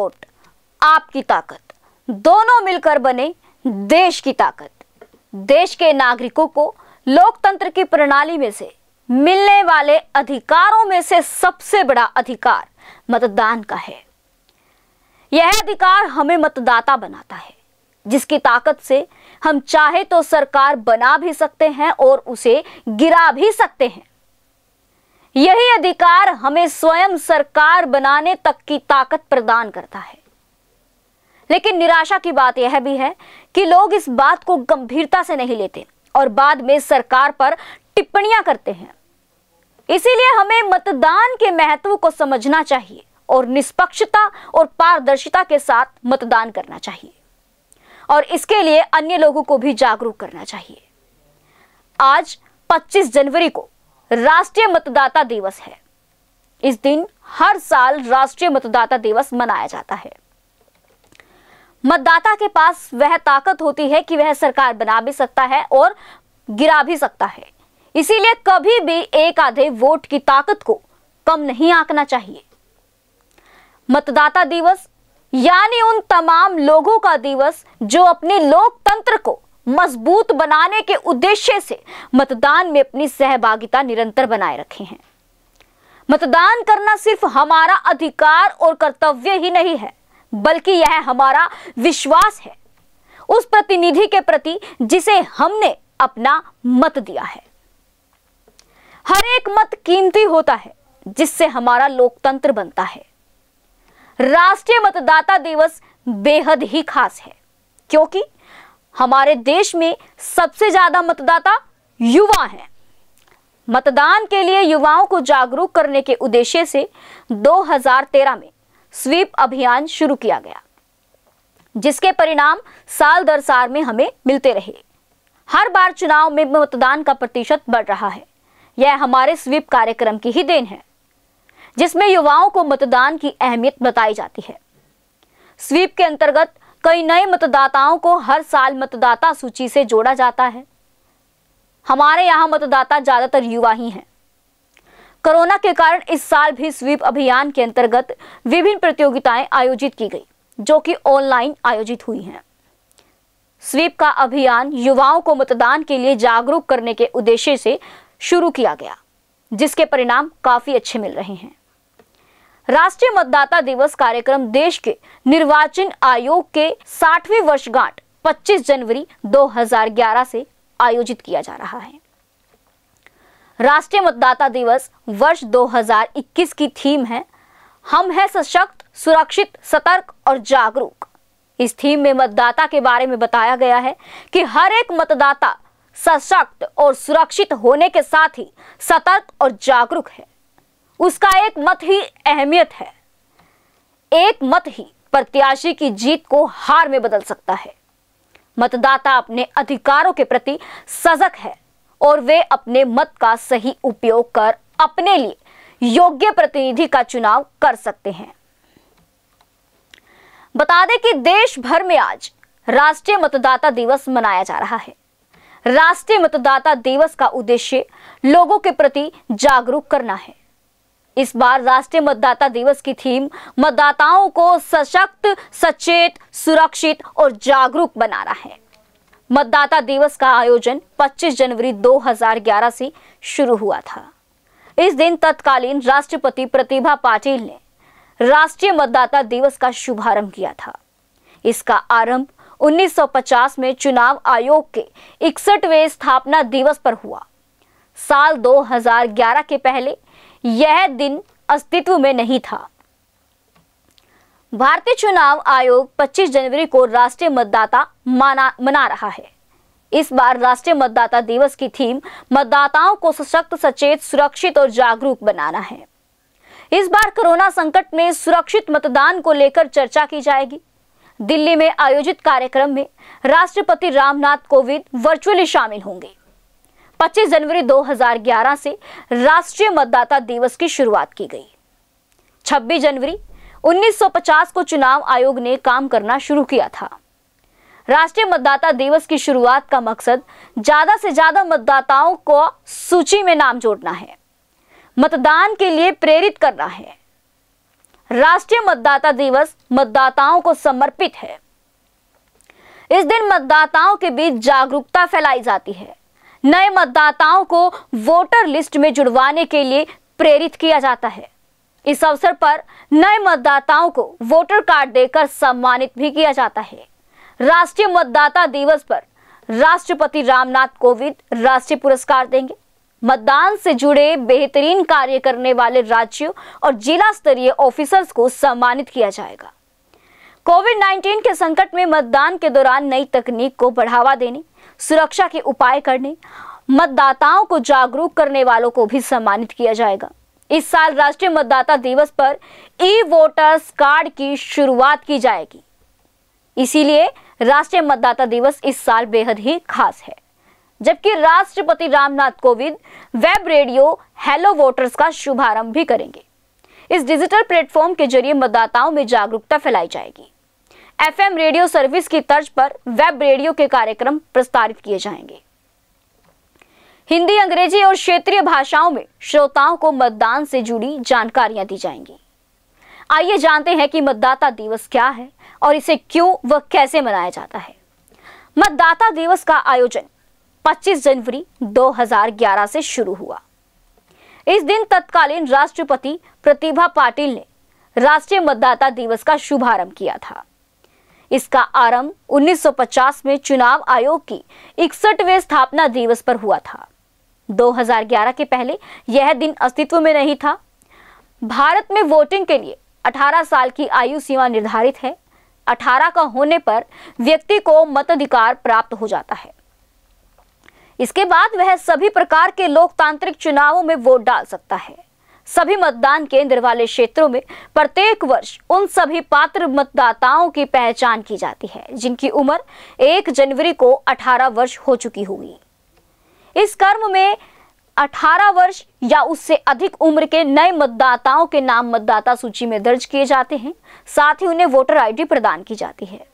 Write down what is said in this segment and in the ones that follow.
vote आपकी ताकत दोनों मिलकर बने देश की ताकत देश के नागरिकों को लोकतंत्र की प्रणाली में से मिलने वाले अधिकारों में से सबसे बड़ा अधिकार मतदान का है यह अधिकार हमें मतदाता बनाता है जिसकी ताकत से हम चाहे तो सरकार बना भी सकते हैं और उसे गिरा भी सकते हैं यही अधिकार हमें स्वयं सरकार बनाने तक की ताकत प्रदान करता है लेकिन निराशा की बात यह भी है कि लोग इस बात को गंभीरता से नहीं लेते और बाद में सरकार पर टिप्पणियां करते हैं इसीलिए हमें मतदान के महत्व को समझना चाहिए और निष्पक्षता और पारदर्शिता के साथ मतदान करना चाहिए और इसके लिए अन्य लोगों को भी जागरूक करना चाहिए आज 25 जनवरी को राष्ट्रीय मतदाता दिवस है इस दिन हर साल राष्ट्रीय मतदाता दिवस मनाया जाता है मतदाता के पास वह ताकत होती है कि वह सरकार बना भी सकता है और गिरा भी सकता है इसीलिए कभी भी एक आधे वोट की ताकत को कम नहीं आंकना चाहिए मतदाता दिवस यानी उन तमाम लोगों का दिवस जो अपने लोकतंत्र को मजबूत बनाने के उद्देश्य से मतदान में अपनी सहभागिता निरंतर बनाए रखे हैं मतदान करना सिर्फ हमारा अधिकार और कर्तव्य ही नहीं है बल्कि यह हमारा विश्वास है उस प्रतिनिधि के प्रति जिसे हमने अपना मत दिया है हर एक मत कीमती होता है जिससे हमारा लोकतंत्र बनता है राष्ट्रीय मतदाता दिवस बेहद ही खास है क्योंकि हमारे देश में सबसे ज़्यादा मतदाता युवा हैं मतदान के लिए युवाओं को जागरूक करने के उद्देश्य से 2013 में स्वीप अभियान शुरू किया गया जिसके परिणाम साल दर साल में हमें मिलते रहे हर बार चुनाव में मतदान का प्रतिशत बढ़ रहा है यह हमारे स्वीप कार्यक्रम की ही देन है जिसमें युवाओं को मतदान की अहमियत बताई जाती है स्वीप के अंतर्गत कई नए मतदाताओं को हर साल मतदाता सूची से जोड़ा जाता है हमारे यहाँ मतदाता ज़्यादातर युवा ही हैं कोरोना के कारण इस साल भी स्वीप अभियान के अंतर्गत विभिन्न प्रतियोगिताएं आयोजित की गई जो कि ऑनलाइन आयोजित हुई हैं स्वीप का अभियान युवाओं को मतदान के लिए जागरूक करने के उद्देश्य से शुरू किया गया जिसके परिणाम काफ़ी अच्छे मिल रहे हैं राष्ट्रीय मतदाता दिवस कार्यक्रम देश के निर्वाचन आयोग के साठवी वर्षगांठ 25 जनवरी 2011 से आयोजित किया जा रहा है राष्ट्रीय मतदाता दिवस वर्ष 2021 की थीम है हम हैं सशक्त सुरक्षित सतर्क और जागरूक इस थीम में मतदाता के बारे में बताया गया है कि हर एक मतदाता सशक्त और सुरक्षित होने के साथ ही सतर्क और जागरूक है उसका एक मत ही अहमियत है एक मत ही प्रत्याशी की जीत को हार में बदल सकता है मतदाता अपने अधिकारों के प्रति सजग है और वे अपने मत का सही उपयोग कर अपने लिए योग्य प्रतिनिधि का चुनाव कर सकते हैं बता दें कि देश भर में आज राष्ट्रीय मतदाता दिवस मनाया जा रहा है राष्ट्रीय मतदाता दिवस का उद्देश्य लोगों के प्रति जागरूक करना है इस बार राष्ट्रीय मतदाता दिवस की थीम मतदाताओं को सशक्त सचेत सुरक्षित और जागरूक बनाना है मतदाता दिवस का आयोजन 25 जनवरी 2011 से शुरू हुआ था इस दिन तत्कालीन राष्ट्रपति प्रतिभा पाटिल ने राष्ट्रीय मतदाता दिवस का शुभारंभ किया था इसका आरंभ 1950 में चुनाव आयोग के इकसठवें स्थापना दिवस पर हुआ साल 2011 के पहले यह दिन अस्तित्व में नहीं था भारतीय चुनाव आयोग 25 जनवरी को राष्ट्रीय मतदाता मना रहा है इस बार राष्ट्रीय मतदाता दिवस की थीम मतदाताओं को सशक्त सचेत सुरक्षित और जागरूक बनाना है इस बार कोरोना संकट में सुरक्षित मतदान को लेकर चर्चा की जाएगी दिल्ली में आयोजित कार्यक्रम में राष्ट्रपति रामनाथ कोविंद वर्चुअली शामिल होंगे 25 जनवरी 2011 से राष्ट्रीय मतदाता दिवस की शुरुआत की गई 26 जनवरी 1950 को चुनाव आयोग ने काम करना शुरू किया था राष्ट्रीय मतदाता दिवस की शुरुआत का मकसद ज्यादा से ज्यादा मतदाताओं को सूची में नाम जोड़ना है मतदान के लिए प्रेरित करना है राष्ट्रीय मतदाता दिवस मतदाताओं को समर्पित है इस दिन मतदाताओं के बीच जागरूकता फैलाई जाती है नए मतदाताओं को वोटर लिस्ट में जुड़वाने के लिए प्रेरित किया जाता है इस अवसर पर नए मतदाताओं को वोटर कार्ड देकर सम्मानित भी किया जाता है राष्ट्रीय मतदाता दिवस पर राष्ट्रपति रामनाथ कोविंद राष्ट्रीय पुरस्कार देंगे मतदान से जुड़े बेहतरीन कार्य करने वाले राज्यों और जिला स्तरीय ऑफिसर्स को सम्मानित किया जाएगा कोविड 19 के संकट में मतदान के दौरान नई तकनीक को बढ़ावा देने सुरक्षा के उपाय करने मतदाताओं को जागरूक करने वालों को भी सम्मानित किया जाएगा इस साल राष्ट्रीय मतदाता दिवस पर ई वोटर्स कार्ड की शुरुआत की जाएगी इसीलिए राष्ट्रीय मतदाता दिवस इस साल बेहद ही खास है जबकि राष्ट्रपति Ramnath Kovind web radio hello voters का शुभारंभ भी करेंगे इस डिजिटल प्लेटफॉर्म के जरिए मतदाताओं में जागरूकता फैलाई जाएगी एफएम रेडियो सर्विस की तर्ज पर वेब रेडियो के कार्यक्रम प्रस्तावित किए जाएंगे हिंदी अंग्रेजी और क्षेत्रीय भाषाओं में श्रोताओं को मतदान से जुड़ी जानकारियां दी जाएंगी आइए जानते हैं कि मतदाता दिवस क्या है और इसे क्यों व कैसे मनाया जाता है मतदाता दिवस का आयोजन 25 जनवरी 2011 से शुरू हुआ इस दिन तत्कालीन राष्ट्रपति प्रतिभा पाटिल ने राष्ट्रीय मतदाता दिवस का शुभारंभ किया था इसका आरंभ 1950 में चुनाव आयोग की इकसठवें स्थापना दिवस पर हुआ था 2011 के पहले यह दिन अस्तित्व में नहीं था भारत में वोटिंग के लिए 18 साल की आयु सीमा निर्धारित है 18 का होने पर व्यक्ति को मताधिकार प्राप्त हो जाता है इसके बाद वह सभी प्रकार के लोकतांत्रिक चुनावों में वोट डाल सकता है सभी मतदान केंद्र वाले क्षेत्रों में प्रत्येक वर्ष उन सभी पात्र मतदाताओं की पहचान की जाती है जिनकी उम्र 1 जनवरी को 18 वर्ष हो चुकी होगी इस कर्म में 18 वर्ष या उससे अधिक उम्र के नए मतदाताओं के नाम मतदाता सूची में दर्ज किए जाते हैं साथ ही उन्हें वोटर आईडी प्रदान की जाती है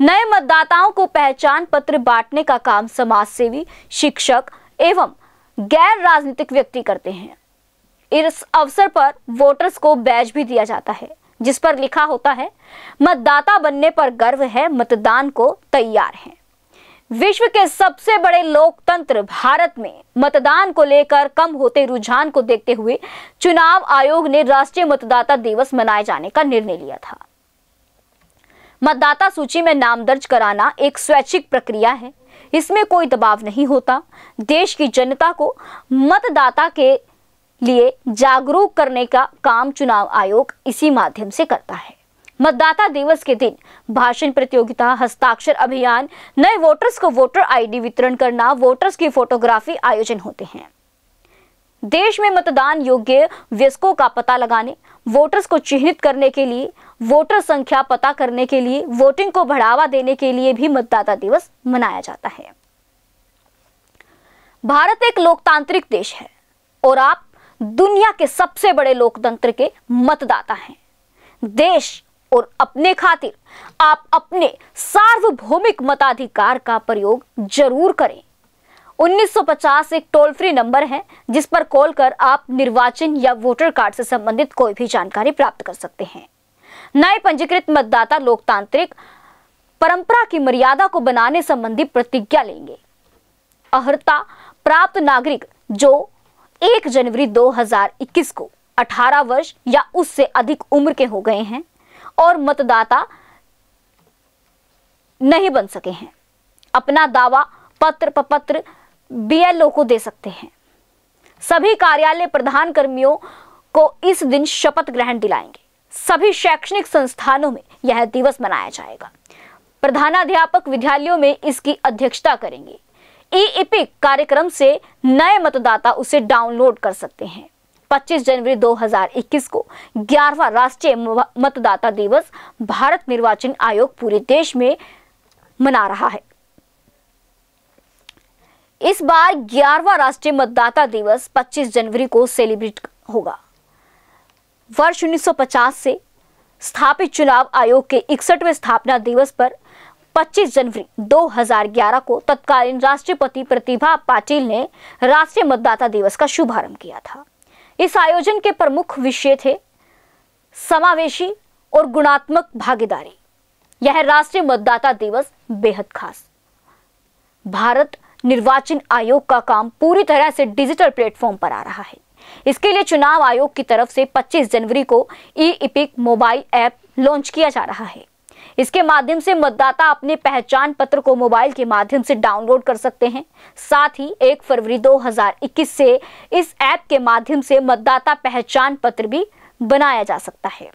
नए मतदाताओं को पहचान पत्र बांटने का काम समाज सेवी शिक्षक एवं गैर राजनीतिक व्यक्ति करते हैं इस अवसर पर वोटर्स को बैज भी दिया जाता है जिस पर लिखा होता है मतदाता बनने पर गर्व है मतदान को तैयार है विश्व के सबसे बड़े लोकतंत्र भारत में मतदान को लेकर कम होते रुझान को देखते हुए चुनाव आयोग ने राष्ट्रीय मतदाता दिवस मनाए जाने का निर्णय लिया था मतदाता सूची में नाम दर्ज कराना एक स्वैच्छिक प्रक्रिया है इसमें कोई दबाव नहीं होता देश की जनता को मतदाता के लिए जागरूक करने का काम चुनाव आयोग इसी माध्यम से करता है मतदाता दिवस के दिन भाषण प्रतियोगिता हस्ताक्षर अभियान नए वोटर्स को वोटर आईडी वितरण करना वोटर्स की फोटोग्राफी आयोजन होते हैं देश में मतदान योग्य व्यस्कों का पता लगाने वोटर्स को चिन्हित करने के लिए वोटर संख्या पता करने के लिए वोटिंग को बढ़ावा देने के लिए भी मतदाता दिवस मनाया जाता है भारत एक लोकतांत्रिक देश है और आप दुनिया के सबसे बड़े लोकतंत्र के मतदाता हैं देश और अपने खातिर आप अपने सार्वभौमिक मताधिकार का प्रयोग जरूर करें 1950 एक टोल फ्री नंबर है जिस पर कॉल कर आप निर्वाचन या वोटर कार्ड से संबंधित कोई भी जानकारी प्राप्त कर सकते हैं नए पंजीकृत मतदाता लोकतांत्रिक परंपरा की मर्यादा को बनाने संबंधी प्रतिज्ञा लेंगे अहर्ता प्राप्त नागरिक जो एक जनवरी 2021 को 18 वर्ष या उससे अधिक उम्र के हो गए हैं और मतदाता नहीं बन सके हैं अपना दावा पत्र पत्र बीएलओ को दे सकते हैं सभी कार्यालय प्रधान कर्मियों को इस दिन शपथ ग्रहण दिलाएंगे सभी शैक्षणिक संस्थानों में यह दिवस मनाया जाएगा प्रधानाध्यापक विद्यालयों में इसकी अध्यक्षता करेंगे ई e इपिक e कार्यक्रम से नए मतदाता उसे डाउनलोड कर सकते हैं 25 जनवरी 2021 को ग्यारहवा राष्ट्रीय मतदाता दिवस भारत निर्वाचन आयोग पूरे देश में मना रहा है इस बार ग्यारहवा राष्ट्रीय मतदाता दिवस 25 जनवरी को सेलिब्रेट होगा वर्ष 1950 से स्थापित चुनाव आयोग के इकसठवें स्थापना दिवस पर 25 जनवरी 2011 को तत्कालीन राष्ट्रपति प्रतिभा पाटिल ने राष्ट्रीय मतदाता दिवस का शुभारंभ किया था इस आयोजन के प्रमुख विषय थे समावेशी और गुणात्मक भागीदारी यह राष्ट्रीय मतदाता दिवस बेहद खास भारत निर्वाचन आयोग का काम पूरी तरह से डिजिटल प्लेटफॉर्म पर आ रहा है इसके लिए चुनाव आयोग की तरफ से 25 जनवरी को e EPIC mobile app launch किया जा रहा है इसके माध्यम से मतदाता अपने पहचान पत्र को मोबाइल के माध्यम से डाउनलोड कर सकते हैं साथ ही 1 फरवरी 2021 से इस ऐप के माध्यम से मतदाता पहचान पत्र भी बनाया जा सकता है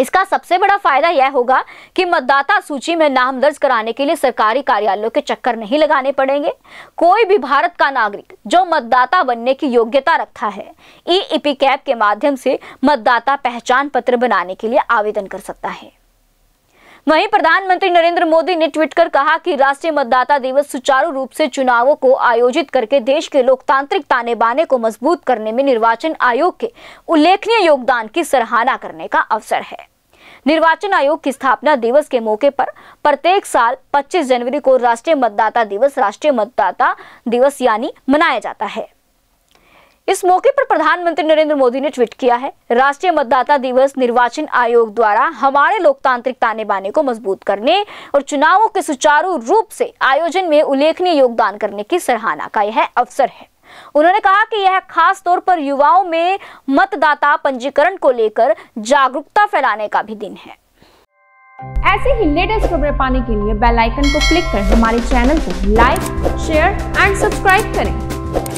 इसका सबसे बड़ा फायदा यह होगा कि मतदाता सूची में नाम दर्ज कराने के लिए सरकारी कार्यालयों के चक्कर नहीं लगाने पड़ेंगे कोई भी भारत का नागरिक जो मतदाता बनने की योग्यता रखता है ई ईपी कैप के माध्यम से मतदाता पहचान पत्र बनाने के लिए आवेदन कर सकता है वहीं प्रधानमंत्री नरेंद्र मोदी ने ट्वीट कर कहा कि राष्ट्रीय मतदाता दिवस सुचारू रूप से चुनावों को आयोजित करके देश के लोकतांत्रिक ताने बाने को मजबूत करने में निर्वाचन आयोग के उल्लेखनीय योगदान की सराहना करने का अवसर है निर्वाचन आयोग की स्थापना दिवस के मौके पर प्रत्येक साल 25 जनवरी को राष्ट्रीय मतदाता दिवस राष्ट्रीय मतदाता दिवस यानी मनाया जाता है इस मौके पर प्रधानमंत्री नरेंद्र मोदी ने ट्वीट किया है राष्ट्रीय मतदाता दिवस निर्वाचन आयोग द्वारा हमारे लोकतांत्रिक ताने बाने को मजबूत करने और चुनावों के सुचारू रूप से आयोजन में उल्लेखनीय योगदान करने की सराहना का यह अवसर है उन्होंने कहा कि यह खास तौर पर युवाओं में मतदाता पंजीकरण को लेकर जागरूकता फैलाने का भी दिन है ऐसे ही लेटेस्ट खबरें पाने के लिए बेल आइकन को क्लिक कर हमारे चैनल को लाइक शेयर एंड सब्सक्राइब करें